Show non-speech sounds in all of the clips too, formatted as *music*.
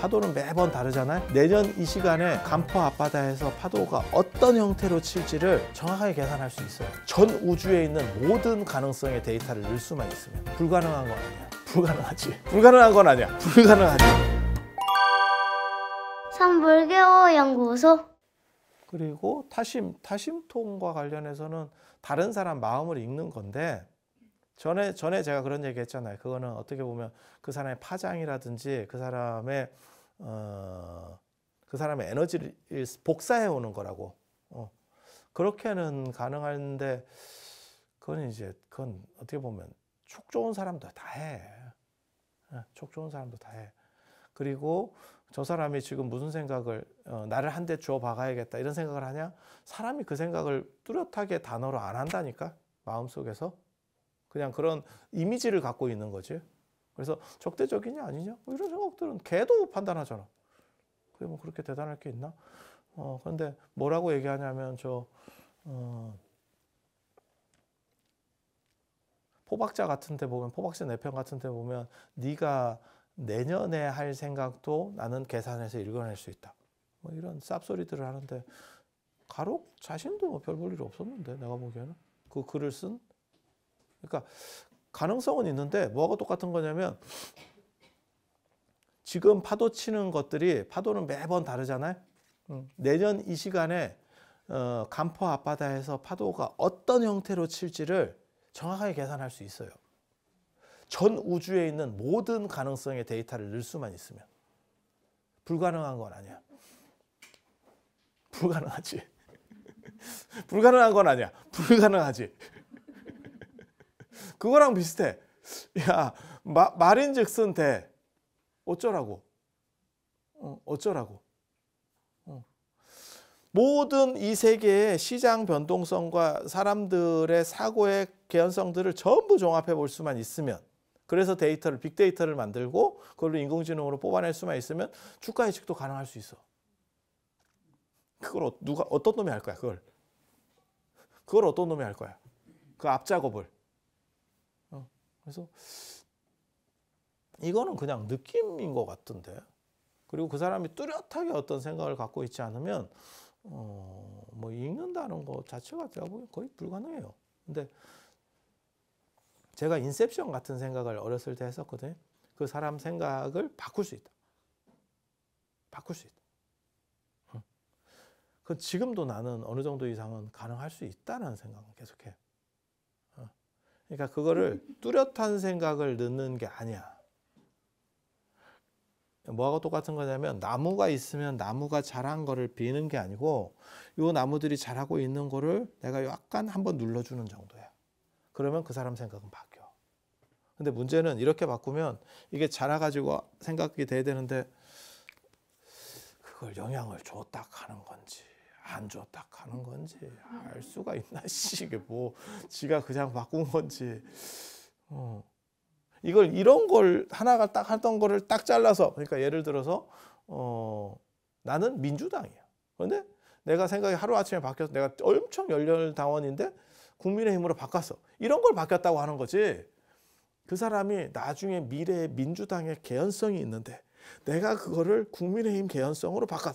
파도는 매번 다르잖아요. 내년 이 시간에 간포 앞바다에서 파도가 어떤 형태로 칠지를 정확하게 계산할 수 있어요. 전 우주에 있는 모든 가능성의 데이터를 넣을 수만 있으면 불가능한 건 아니야. 불가능하지. 불가능한 건 아니야. 불가능하지. 산불개호 연구소. 그리고 타심, 타심통과 관련해서는 다른 사람 마음을 읽는 건데 전에 전에 제가 그런 얘기 했잖아요. 그거는 어떻게 보면 그 사람의 파장이라든지 그 사람의 어, 그 사람의 에너지를 복사해 오는 거라고. 어, 그렇게는 가능한데 그건 이제 그건 어떻게 보면 촉 좋은 사람도 다 해. 예, 촉 좋은 사람도 다 해. 그리고 저 사람이 지금 무슨 생각을 어, 나를 한 대주워 박아야겠다 이런 생각을 하냐? 사람이 그 생각을 뚜렷하게 단어로 안 한다니까 마음속에서 그냥 그런 이미지를 갖고 있는 거지. 그래서 적대적이냐 아니냐 뭐 이런 생각들은 걔도 판단하잖아. 그게 뭐 그렇게 대단할 게 있나? 어 그런데 뭐라고 얘기하냐면 저 어, 포박자 같은데 보면 포박자 내편 네 같은데 보면 네가 내년에 할 생각도 나는 계산해서 읽어낼 수 있다. 뭐 이런 쌉소리들을 하는데 가록 자신도 뭐별볼일 없었는데 내가 보기에는 그 글을 쓴 그러니까 가능성은 있는데 뭐하고 똑같은 거냐면 지금 파도 치는 것들이 파도는 매번 다르잖아요. 음, 내년 이 시간에 어, 간포 앞바다에서 파도가 어떤 형태로 칠지를 정확하게 계산할 수 있어요. 전 우주에 있는 모든 가능성의 데이터를 넣을 수만 있으면 불가능한 건 아니야. 불가능하지. *laughs* 불가능한 건 아니야. 불가능하지. 그거랑 비슷해. 야, 마, 말인즉슨 대. 어쩌라고? 어, 어쩌라고? 어. 모든 이 세계의 시장 변동성과 사람들의 사고의 개연성들을 전부 종합해 볼 수만 있으면 그래서 데이터를 빅데이터를 만들고 그걸로 인공지능으로 뽑아낼 수만 있으면 주가 예측도 가능할 수 있어. 그걸 어, 누가 어떤 놈이 할 거야? 그걸 그걸 어떤 놈이 할 거야? 그 앞작업을 그래서 이거는 그냥 느낌인 것 같은데. 그리고 그 사람이 뚜렷하게 어떤 생각을 갖고 있지 않으면 어, 뭐 읽는다는 것 자체가 제가 보기엔 거의 불가능해요. 근데 제가 인셉션 같은 생각을 어렸을 때 했었거든요. 그 사람 생각을 바꿀 수 있다. 바꿀 수 있다. 그 지금도 나는 어느 정도 이상은 가능할 수 있다라는 생각은 계속해. 그러니까 그거를 뚜렷한 생각을 넣는 게 아니야. 뭐하고 똑같은 거냐면 나무가 있으면 나무가 자란 거를 비는 게 아니고 요 나무들이 자라고 있는 거를 내가 약간 한번 눌러주는 정도야. 그러면 그 사람 생각은 바뀌어. 근데 문제는 이렇게 바꾸면 이게 자라가지고 생각이 돼야 되는데 그걸 영향을 줬다 하는 건지 안 좋다 하는 건지 알 수가 있나 씨 *laughs* 이게 뭐 지가 그냥 바꾼 건지 어. 이걸 이런 걸 하나가 딱 하던 거를 딱 잘라서 그러니까 예를 들어서 어 나는 민주당이야 그런데 내가 생각이 하루아침에 바뀌어서 내가 엄청 열렬 당원인데 국민의힘으로 바꿨어 이런 걸 바뀌었다고 하는 거지 그 사람이 나중에 미래 민주당의 개연성이 있는데 내가 그거를 국민의힘 개연성으로 바꿨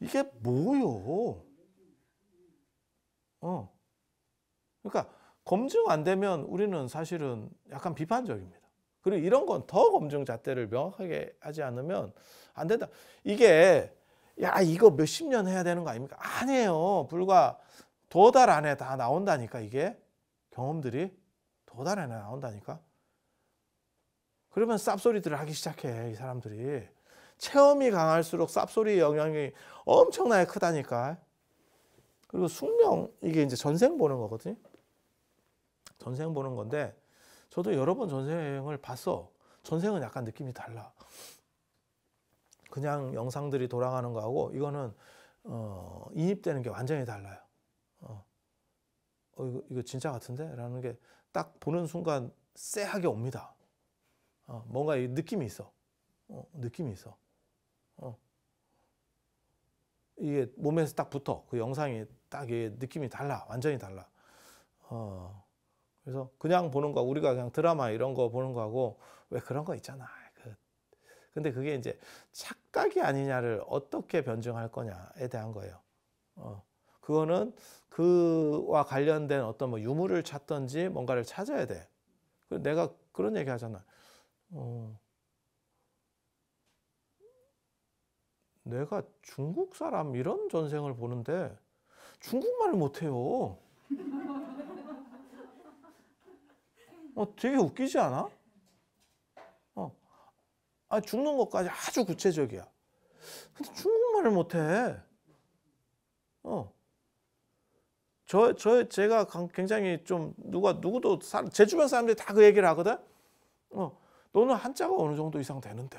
이게 뭐요? 어. 그러니까 검증 안 되면 우리는 사실은 약간 비판적입니다. 그리고 이런 건 더 검증 잣대를 명확하게 하지 않으면 안 된다. 이게 야 이거 몇십 년 해야 되는 거 아닙니까? 아니에요. 불과 두 달 안에 다 나온다니까 이게 경험들이 두 달 안에 나온다니까. 그러면 쌉소리들을 하기 시작해 이 사람들이. 체험이 강할수록 쌉소리의 영향이 엄청나게 크다니까. 그리고 숙명 이게 이제 전생 보는 거거든요. 전생 보는 건데 저도 여러 번 전생을 봤어. 전생은 약간 느낌이 달라. 그냥 영상들이 돌아가는 거하고 이거는 어, 인입되는 게 완전히 달라요. 어, 어 이거, 이거 진짜 같은데? 라는 게 딱 보는 순간 쎄하게 옵니다. 어, 뭔가 느낌이 있어. 어, 느낌이 있어. 어. 이게 몸에서 딱 붙어. 그 영상이 딱이 느낌이 달라. 완전히 달라. 어. 그래서 그냥 보는 거, 우리가 그냥 드라마 이런 거 보는 거하고 왜 그런 거 있잖아. 그. 근데 그게 이제 착각이 아니냐를 어떻게 변증할 거냐에 대한 거예요. 어. 그거는 그와 관련된 어떤 뭐 유물을 찾든지 뭔가를 찾아야 돼. 그 내가 그런 얘기 하잖아. 어. 내가 중국 사람 이런 전생을 보는데 중국말을 못해요. 어, 되게 웃기지 않아? 어. 아, 죽는 것까지 아주 구체적이야. 근데 중국말을 못해. 어. 저, 저, 제가 굉장히 좀 누가, 누구도, 제 주변 사람들이 다 그 얘기를 하거든? 어. 너는 한자가 어느 정도 이상 되는데.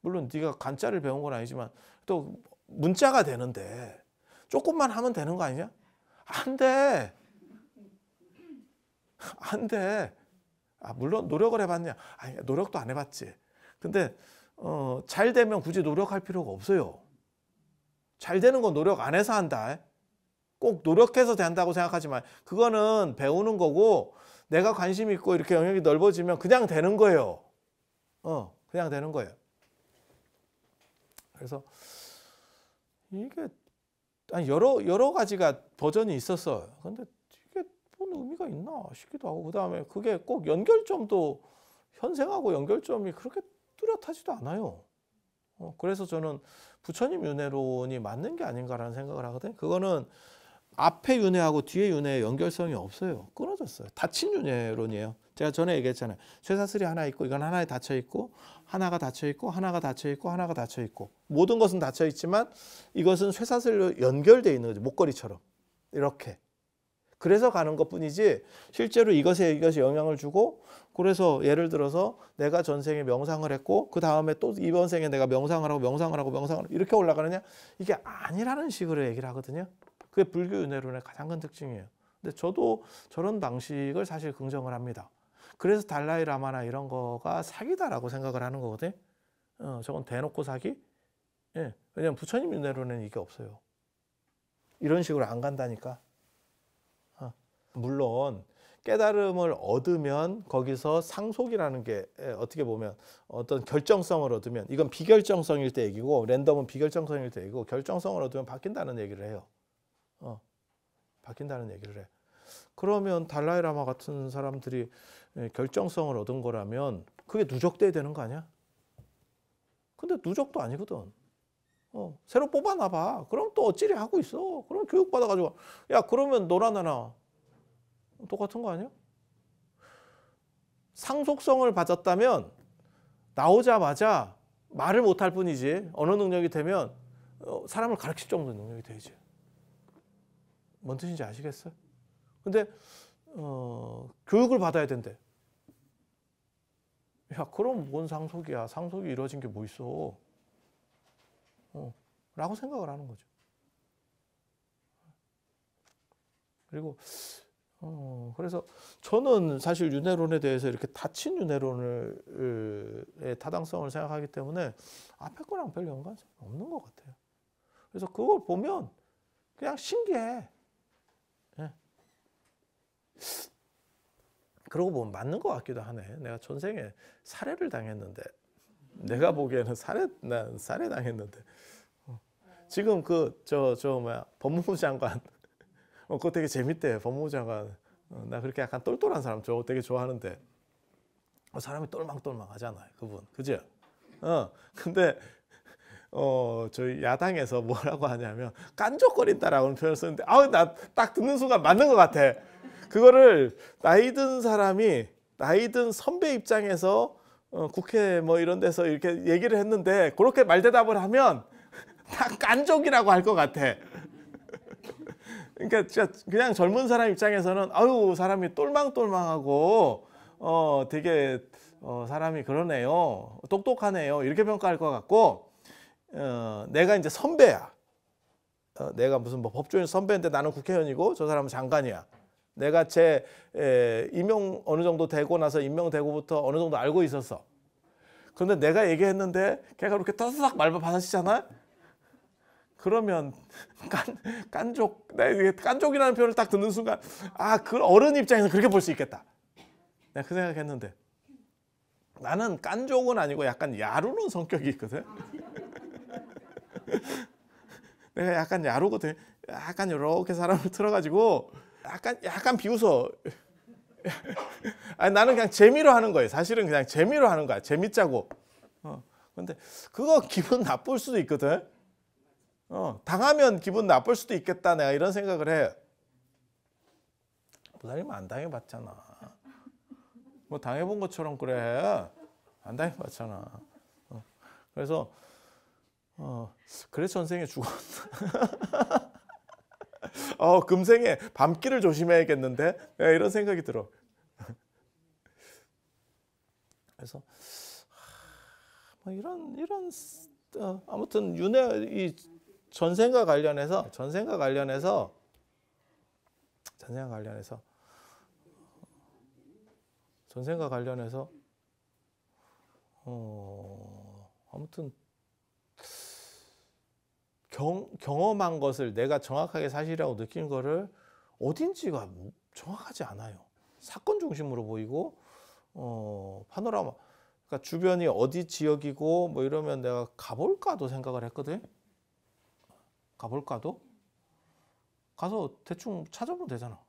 물론 네가 간자를 배운 건 아니지만 또 문자가 되는데 조금만 하면 되는 거 아니냐? 안 돼. 안 돼. 아, 물론 노력을 해봤냐? 아니, 노력도 안 해봤지. 근데 어, 잘 되면 굳이 노력할 필요가 없어요. 잘 되는 건 노력 안 해서 한다. 꼭 노력해서 된다고 생각하지만 그거는 배우는 거고 내가 관심 있고 이렇게 영역이 넓어지면 그냥 되는 거예요. 어, 그냥 되는 거예요. 그래서 이게 아니 여러 여러 가지가 버전이 있었어요. 근데 이게 뭔 의미가 있나 싶기도 하고 그다음에 그게 꼭 연결점도 현생하고 연결점이 그렇게 뚜렷하지도 않아요. 어, 그래서 저는 부처님 윤회론이 맞는 게 아닌가라는 생각을 하거든요. 그거는 앞에 윤회하고 뒤에 윤회의 연결성이 없어요. 끊어졌어요. 닫힌 윤회론이에요. 제가 전에 얘기했잖아요. 쇠사슬이 하나 있고 이건 하나에 닫혀 있고 하나가 닫혀 있고 하나가 닫혀 있고 하나가 닫혀 있고 모든 것은 닫혀 있지만 이것은 쇠사슬로 연결되어 있는 거죠. 목걸이처럼 이렇게. 그래서 가는 것뿐이지 실제로 이것에 이것이 영향을 주고 그래서 예를 들어서 내가 전생에 명상을 했고 그 다음에 또 이번 생에 내가 명상을 하고 명상을 하고 명상을 하고 이렇게 올라가느냐 이게 아니라는 식으로 얘기를 하거든요. 그게 불교 윤회론의 가장 큰 특징이에요. 근데 저도 저런 방식을 사실 긍정을 합니다. 그래서 달라이 라마나 이런 거가 사기다라고 생각을 하는 거거든. 어, 저건 대놓고 사기? 예. 왜냐면 부처님 윤회로는 이게 없어요. 이런 식으로 안 간다니까. 어. 물론 깨달음을 얻으면 거기서 상속이라는 게 예, 어떻게 보면 어떤 결정성을 얻으면 이건 비결정성일 때 얘기고 랜덤은 비결정성일 때 얘기고 결정성을 얻으면 바뀐다는 얘기를 해요. 어. 바뀐다는 얘기를 해. 그러면 달라이라마 같은 사람들이 예, 결정성을 얻은 거라면 그게 누적돼야 되는 거 아니야? 근데 누적도 아니거든. 어, 새로 뽑아놔봐. 그럼 또 어찌리 하고 있어. 그럼 교육받아가지고 야 그러면 너나 나나 똑같은 거 아니야? 상속성을 받았다면 나오자마자 말을 못할 뿐이지 언어 능력이 되면 어, 사람을 가르칠 정도 능력이 되지. 뭔 뜻인지 아시겠어요? 근데 어, 교육을 받아야 된대. 야, 그럼 뭔 상속이야? 상속이 이루어진 게 뭐 있어? 어, 라고 생각을 하는 거죠. 그리고 어, 그래서 저는 사실 윤회론에 대해서 이렇게 닫힌 윤회론의 타당성을 생각하기 때문에 앞에 거랑 별 연관성이 없는 것 같아요. 그래서 그걸 보면 그냥 신기해. 그러고 보면 맞는 것 같기도 하네. 내가 전생에 살해를 당했는데 내가 보기에는 살해 난 살해 당했는데 어. 지금 그 저 저 뭐야 법무부 장관 어, 그거 되게 재밌대 법무부 장관 어, 나 그렇게 약간 똘똘한 사람 저 되게 좋아하는데 사람이 똘망똘망하잖아요 그분 그죠? 어 근데 어, 저희 야당에서 뭐라고 하냐면 깐족거린다라고 표현을 쓰는데 아우 나딱 듣는 순간 맞는 것 같아. 그거를 나이 든 사람이 나이 든 선배 입장에서 어, 국회 뭐 이런 데서 이렇게 얘기를 했는데 그렇게 말대답을 하면 *laughs* 다 깐족이라고 할 것 같아. 그러니까 진짜 그냥 젊은 사람 입장에서는 아유 사람이 똘망똘망하고 어 되게 어 사람이 그러네요 똑똑하네요 이렇게 평가할 것 같고 어 내가 이제 선배야 어, 내가 무슨 뭐 법조인 선배인데 나는 국회의원이고 저 사람은 장관이야 내가 제임명 어느 정도 되고 나서 임명되고부터 어느 정도 알고 있었어. 그런데 내가 얘기했는데 걔가 그렇게 떠스닥 말만 받아치잖아. 그러면 깐, 깐족, 나 깐족이라는 표현을 딱 듣는 순간 아, 그 어른 입장에서 그렇게 볼 수 있겠다. 내가 그 생각했는데 나는 깐족은 아니고 약간 야루는 성격이 있거든. *laughs* 내가 약간 야루거든. 약간 이렇게 사람을 틀어가지고 약간 약간 비웃어. *laughs* 아니, 나는 그냥 재미로 하는 거예요. 사실은 그냥 재미로 하는 거야. 재밌자고. 어. 근데 그거 기분 나쁠 수도 있거든. 어, 당하면 기분 나쁠 수도 있겠다. 내가 이런 생각을 해. 부사님 안 당해봤잖아. 뭐 당해본 것처럼 그래. 안 당해봤잖아. 어. 그래서 어, 그래서 전생에 죽었나. *laughs* 어, 금생에 밤길을 조심해야겠는데 네, 이런 생각이 들어. *laughs* 그래서 뭐 이런 이런 어, 아무튼 윤회 이 전생과 관련해서 전생과 관련해서 전생과 관련해서 전생과 관련해서 어, 아무튼 경, 경험한 것을 내가 정확하게 사실이라고 느낀 거를 어딘지가 뭐 정확하지 않아요. 사건 중심으로 보이고 어, 파노라마 그러니까 주변이 어디 지역이고 뭐 이러면 내가 가볼까도 생각을 했거든. 가볼까도 가서 대충 찾아보면 되잖아.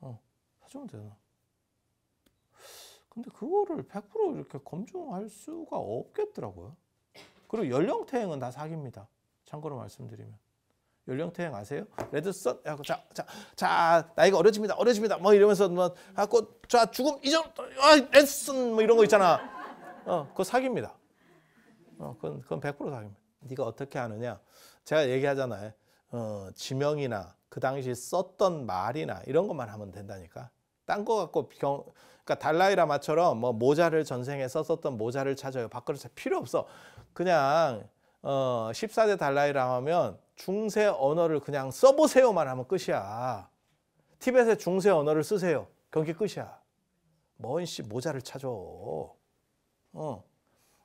어, 찾아보면 되잖아. 근데 그거를 100% 이렇게 검증할 수가 없겠더라고요. 그리고 연령 태행은 다 사기입니다. 참고로 말씀드리면. 연령퇴행 아세요? 레드썬? 하고 자, 자, 자, 나이가 어려집니다. 어려집니다. 뭐 이러면서 뭐 하고 자, 죽음 이전 아, 레드썬 뭐 이런 거 있잖아. 어, 그거 사기입니다. 어, 그건 그건 100% 사기입니다. 네가 어떻게 아느냐? 제가 얘기하잖아요. 어, 지명이나 그 당시 썼던 말이나 이런 것만 하면 된다니까. 딴 거 갖고 경, 그러니까 달라이라마처럼 뭐 모자를 전생에 썼었던 모자를 찾아요. 밖으로 필요 없어. 그냥 어, 14대 달라이 라마면 중세 언어를 그냥 써보세요만 하면 끝이야. 티벳의 중세 언어를 쓰세요. 그게 끝이야. 뭔 씨 모자를 찾아. 어.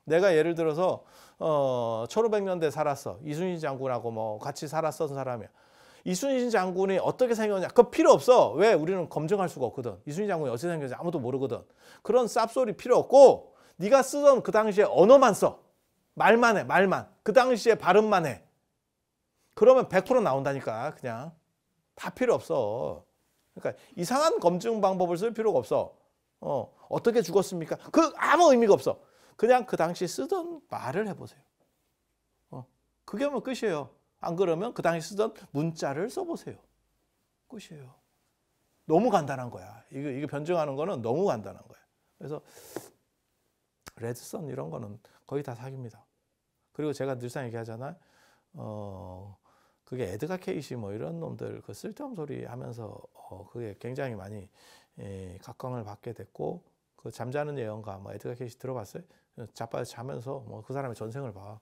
내가 예를 들어서 어, 1500년대 살았어. 이순신 장군하고 뭐 같이 살았던 사람이야. 이순신 장군이 어떻게 생겼냐 그거 필요 없어 왜 우리는 검증할 수가 없거든 이순신 장군이 어떻게 생겼는지 아무도 모르거든 그런 쌉소리 필요 없고 네가 쓰던 그 당시에 언어만 써 말만 해 말만 그 당시에 발음만 해. 그러면 100% 나온다니까 그냥. 다 필요 없어. 그러니까 이상한 검증 방법을 쓸 필요가 없어. 어, 어떻게 죽었습니까? 그 아무 의미가 없어. 그냥 그 당시 쓰던 말을 해보세요. 어, 그게 뭐 끝이에요. 안 그러면 그 당시 쓰던 문자를 써보세요. 끝이에요. 너무 간단한 거야. 이거, 이거 변증하는 거는 너무 간단한 거야. 그래서 레드선 이런 거는 거의 다 사기입니다. 그리고 제가 늘상 얘기하잖아요. 어, 그게 에드가 케이시 뭐 이런 놈들 그 쓸데없는 소리 하면서 어, 그게 굉장히 많이 예, 각광을 받게 됐고 그 잠자는 예언가 뭐 에드가 케이시 들어봤어요? 자빠져 자면서 뭐 그 사람의 전생을 봐.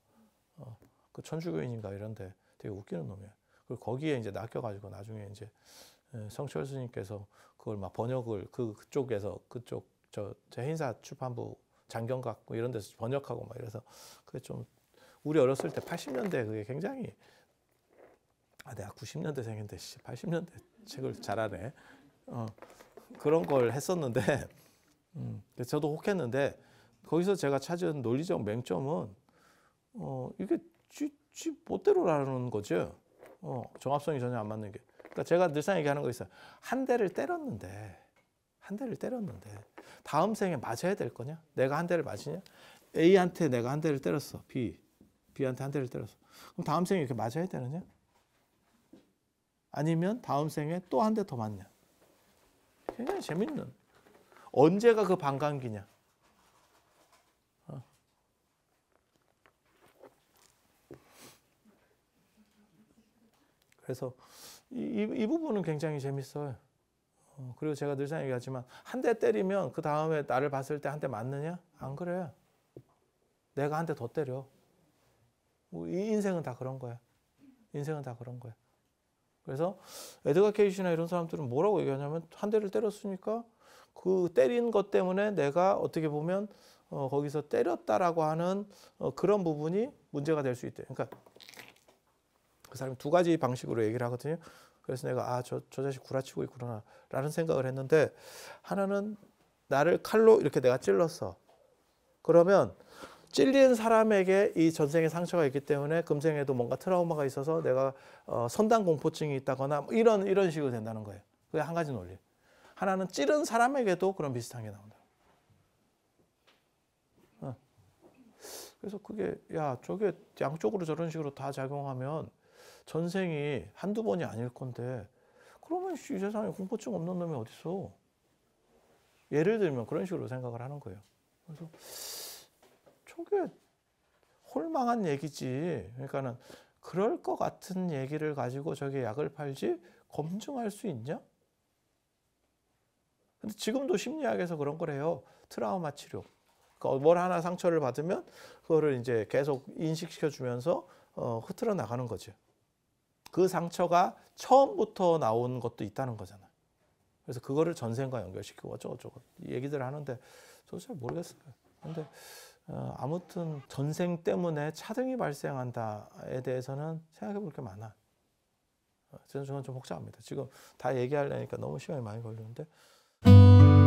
어, 그 천주교인인가 이런데 되게 웃기는 놈이야. 그리고 거기에 이제 낚여가지고 나중에 이제 예, 성철 스님께서 그걸 막 번역을 그 그쪽에서 그쪽 저, 저 행사 출판부 장경각 뭐 이런 데서 번역하고 막 이래서 그게 좀 우리 어렸을 때 80년대 그게 굉장히 아 내가 90년대생인데 80년대 책을 잘하네 어, 그런 걸 했었는데 *laughs* 음, 저도 혹했는데 거기서 제가 찾은 논리적 맹점은 어, 이게 쥐, 쥐 멋대로라는 거죠. 어, 종합성이 전혀 안 맞는 게. 그러니까 제가 늘상 얘기하는 거 있어요. 한 대를 때렸는데, 한 대를 때렸는데, 다음 생에 맞아야 될 거냐? 내가 한 대를 맞으냐? A한테 내가 한 대를 때렸어, B. B한테 한 대를 때려서. 그럼 다음 생에 이렇게 맞아야 되느냐? 아니면 다음 생에 또 한 대 더 맞냐? 굉장히 재밌는. 언제가 그 반감기냐? 어. 그래서 이, 이, 이, 부분은 굉장히 재밌어요. 어, 그리고 제가 늘상 얘기하지만 한 대 때리면 그 다음에 나를 봤을 때 한 대 맞느냐? 안 그래. 내가 한 대 더 때려. 뭐 인생은 다 그런 거야. 인생은 다 그런 거야. 그래서 에드가 케이시나 이런 사람들은 뭐라고 얘기하냐면 한 대를 때렸으니까 그 때린 것 때문에 내가 어떻게 보면 어, 거기서 때렸다라고 하는 어, 그런 부분이 문제가 될 수 있대. 그러니까 그 사람이 두 가지 방식으로 얘기를 하거든요. 그래서 내가 아저저 저 자식 구라치고 있구나라는 생각을 했는데 하나는 나를 칼로 이렇게 내가 찔렀어. 그러면 찔린 사람에게 이 전생의 상처가 있기 때문에 금생에도 뭔가 트라우마가 있어서 내가 어, 선당 공포증이 있다거나 뭐 이런 이런 식으로 된다는 거예요. 그게 한 가지 논리. 하나는 찌른 사람에게도 그런 비슷한 게 나온다. 어. 그래서 그게 야 저게 양쪽으로 저런 식으로 다 작용하면 전생이 한두 번이 아닐 건데 그러면 이 세상에 공포증 없는 놈이 어디있어 예를 들면 그런 식으로 생각을 하는 거예요. 그래서 저게 홀망한 얘기지. 그러니까는 그럴 것 같은 얘기를 가지고 저게 약을 팔지 검증할 수 있냐? 근데 지금도 심리학에서 그런 걸 해요. 트라우마 치료. 그러니까 뭘 하나 상처를 받으면 그거를 이제 계속 인식시켜 주면서 어, 흐트러 나가는 거지. 그 상처가 처음부터 나온 것도 있다는 거잖아요. 그래서 그거를 전생과 연결시키고 어쩌고저쩌고 얘기들 하는데 저도 잘 모르겠어요. 근데 어, 아무튼 전생 때문에 차등이 발생한다에 대해서는 생각해 볼 게 많아. 저는 어, 좀 복잡합니다. 지금 다 얘기하려니까 너무 시간이 많이 걸리는데.